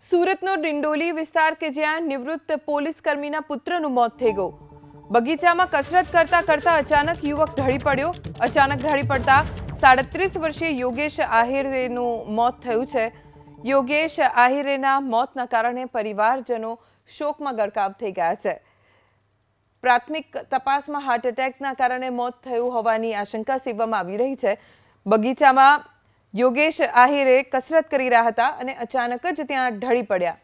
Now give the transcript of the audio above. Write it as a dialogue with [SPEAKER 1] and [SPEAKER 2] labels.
[SPEAKER 1] સુરતનો ડિંડોલી વિસ્તાર કે જ્યાં નિવૃત્ત પોલીસ કર્મીના પુત્રનું મોત થઈ ગયું બગીચામાં કસરત કરતા કરતા અચાનક યુવક ઢળી પડ્યો અચાનક ઢળી પડતા સાડત્રીસ વર્ષીય યોગેશ આહિરેનું મોત થયું છે યોગેશ આહિરેના મોતના કારણે પરિવારજનો શોકમાં ગરકાવ થઈ ગયા છે પ્રાથમિક તપાસમાં હાર્ટ એટેકના કારણે મોત થયું હોવાની આશંકા સેવવામાં આવી રહી છે બગીચામાં યોગેશ આહિરે કસરત કરી રહ્યા હતા અને અચાનક જ ત્યાં ઢળી પડ્યા